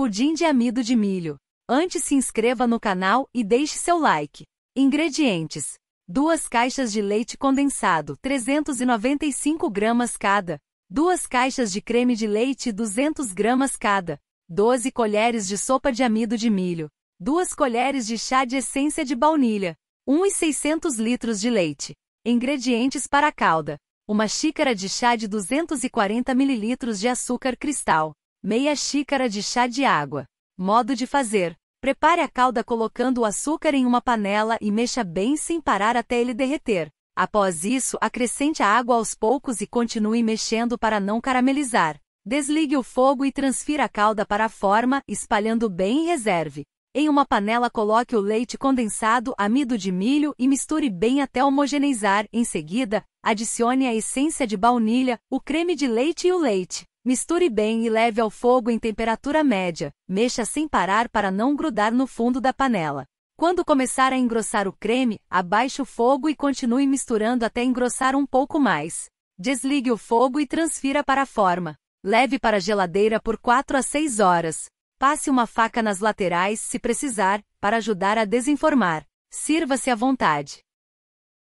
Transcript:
Pudim de amido de milho. Antes se inscreva no canal e deixe seu like. Ingredientes: 2 caixas de leite condensado, 395 gramas cada. 2 caixas de creme de leite, 200 gramas cada. 12 colheres de sopa de amido de milho. 2 colheres de chá de essência de baunilha. 1,600 e 600 litros de leite. Ingredientes para a calda: uma xícara de chá de 240 ml de açúcar cristal, meia xícara de chá de água. Modo de fazer: prepare a calda colocando o açúcar em uma panela e mexa bem sem parar até ele derreter. Após isso, acrescente a água aos poucos e continue mexendo para não caramelizar. Desligue o fogo e transfira a calda para a forma, espalhando bem e reserve. Em uma panela coloque o leite condensado, amido de milho e misture bem até homogeneizar. Em seguida, adicione a essência de baunilha, o creme de leite e o leite. Misture bem e leve ao fogo em temperatura média, mexa sem parar para não grudar no fundo da panela. Quando começar a engrossar o creme, abaixe o fogo e continue misturando até engrossar um pouco mais. Desligue o fogo e transfira para a forma. Leve para a geladeira por 4 a 6 horas. Passe uma faca nas laterais, se precisar, para ajudar a desenformar. Sirva-se à vontade.